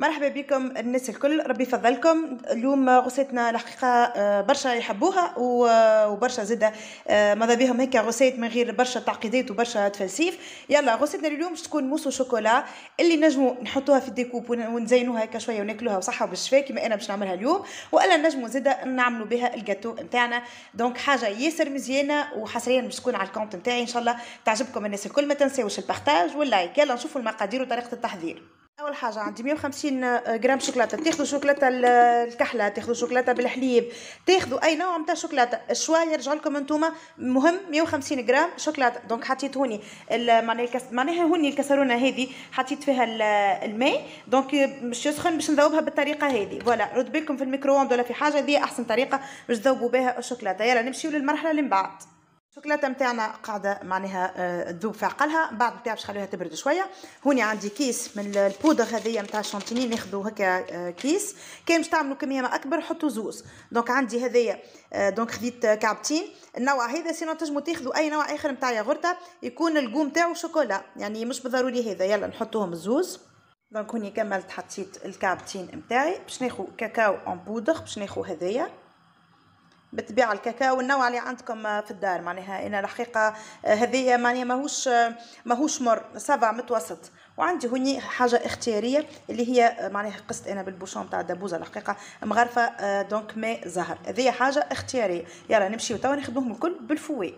مرحبا بكم الناس الكل ربي يفضلكم اليوم غسيتنا الحقيقه آه، برشا يحبوها آه، وبرشا زاده آه، ماذا بهم هيك غسيت من غير برشا تعقيدات وبرشا تفلسيف يلا غسيتنا اليوم باش تكون موس وشوكولا اللي نجمو نحطوها في الديكوب ونزينوها هكا شويه وناكلوها بصحه وبالشفاء كما انا باش نعملها اليوم والا نجمو زاده نعملو بها الجاتو نتاعنا دونك حاجه ياسر مزيانه وحصريا باش تكون على الكونت نتاعي ان شاء الله تعجبكم الناس الكل ما تنساوش البارتاج واللايك يلا نشوفوا المقادير وطريقه التحضير اول حاجه عندي 150 غرام آه، شوكولاته تاخذوا شوكولاته الكحله تاخذوا شوكولاته بالحليب تاخذوا اي نوع نتاع شوكولاته الشوا يرجع لكم انتوما مهم 150 غرام شوكولاته دونك حطيت هوني معناها هوني الكسرونه هذه حطيت فيها الماء دونك باش يسخن باش نذوبها بالطريقه هذه فوالا رد بالكم في الميكرووند ولا في حاجه هذه احسن طريقه باش تذوبوا بها الشوكولاته يلا نمشيو للمرحله اللي من بعد الشوكولاته نتاعنا قاعده معناها تذوب آه، في عقلها بعد نتاع باش نخليها تبرد شويه هوني عندي كيس من البودر هذيا نتاع الشانتيني ناخذو هكا آه، كيس كان باش تعملوا كميه ما اكبر حطوا زوز دونك عندي هذيا آه، دونك خديت كعبتين النوع هذا سينو تجمو تاخذوا اي نوع اخر نتاع ياغورتا يكون القوم نتاعو شوكولا يعني مش بالضروري هذا يلا نحطوهم الزوز دونك هوني كملت حطيت الكعبتين نتاعي باش ناخذ كاكاو اون بودر باش ناخذ هذيا بالطبيعه الكاكاو النوع اللي عندكم آه، في الدار معناها انا الحقيقه آه، هذه معناها ماهوش آه، ماهوش مر سبع متوسط وعندي هني حاجه اختياريه اللي هي معناها قست انا بالبوشون تاع الدبوزه الحقيقه مغرفه دونك ماء زهر هذه حاجه اختياريه يلا نمشيو توا نخدموهم الكل بالفوي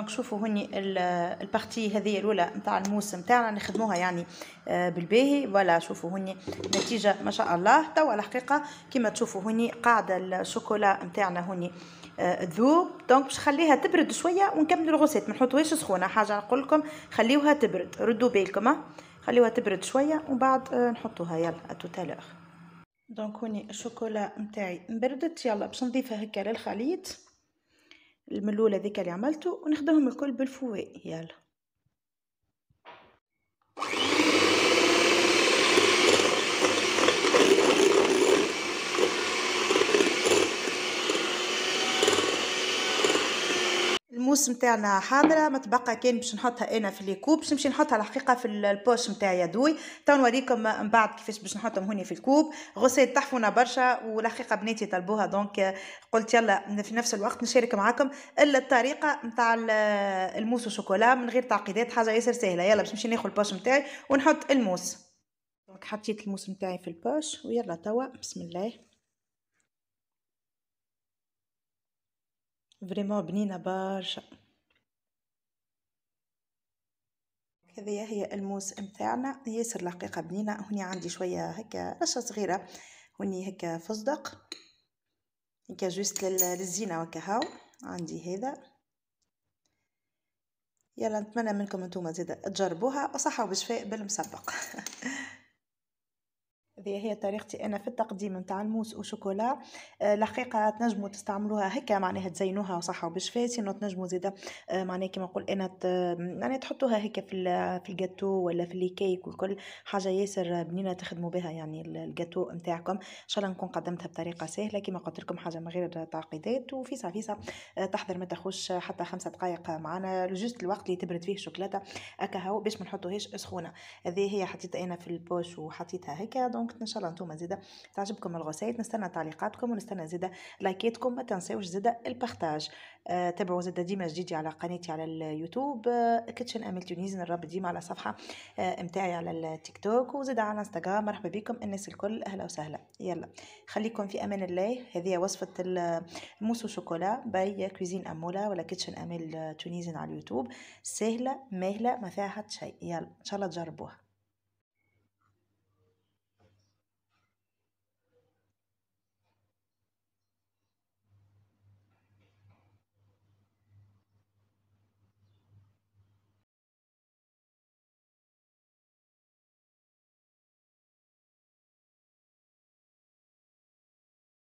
دونك شوفوا هني البارتي هذه الاولى نتاع الموسم تاعنا نخدموها يعني آه، بالباهي ولا شوفوا هني نتيجه ما شاء الله توا الحقيقه كما تشوفوا هني قاعده الشوكولا نتاعنا هني تذوب آه، دونك باش نخليها تبرد شويه ونكمل الغوسيت ما نحطوهاش سخونه حاجه نقول لكم خليوها تبرد ردوا بالكم آه. خليوها تبرد شويه ومن بعد نحطوها يلا توتالور دونك هوني الشوكولا نتاعي بردت يلا باش نضيفها هكا للخليط الملولة ذيك اللي عملته ونخدمهم الكل بالفوائد يلا الموس نتاعنا حاضره متبقى كان باش نحطها انا في الكوب باش نمشي نحطها الحقيقه في البوش نتاع يدوي تو نوريكم من بعد كيفاش باش نحطهم هوني في الكوب غسيل تحفونا برشا والحقيقه بناتي طلبوها دونك قلت يلا في نفس الوقت نشارك معاكم الا الطريقه نتاع الموس وشوكولا من غير تعقيدات حاجه ياسر سهله يلا باش نمشي ناخذ البوش نتاعي ونحط الموس دونك حطيت الموس نتاعي في البوش ويلا توا بسم الله فريمون بنينه برشا هذه هي الموس نتاعنا ياسر لقيقه بنينه هوني عندي شويه هكا رشه صغيره هوني هكا فصدق هكا جوست للزينه هكا هاو عندي هذا يلا نتمنى منكم انتم زيد تجربوها وصحه وبشفاء بالمسبق هذه هي طريقتي انا في التقديم نتاع الموس وشوكولا الحقيقه آه، تنجموا تستعملوها هكا معناها تزينوها وصحه وبشفاتي نو تنجموا زيدا آه، معناها كيما نقول انا ت... يعني تحطوها هكا في في الجاتو ولا في الكيك والكل حاجه ياسر بنينه تخدموا بها يعني الجاتو نتاعكم ان شاء الله نكون قدمتها بطريقه سهله كيما قلت لكم حاجه من غير تعقيدات وفيسا فيسا آه، تحضر ما تخش حتى خمسة دقائق معنا جوست الوقت اللي تبرد فيه الشوكولاته هكا هو باش ما نحطوهاش سخونه هذه هي حطيتها انا في البوش وحطيتها هكا دونك دونك ان شاء الله نتوما زيدا تعجبكم الغسايد نستنى تعليقاتكم ونستنى زيدا لايكاتكم ما تنساوش زيدا البارتاج آه تابعوا زيدا ديما جديدي على قناتي على اليوتيوب آه كيتشن امل تونيز نربط ديما على صفحه آه نتاعي على التيك توك وزيدا على انستغرام مرحبا بكم الناس الكل اهلا وسهلا يلا خليكم في امان الله هذه وصفه الموسو شوكولا باي كوزين امولا ولا كيتشن امل تونيزن على اليوتيوب سهله مهله ما فيها حتى شيء يلا ان شاء الله تجربوها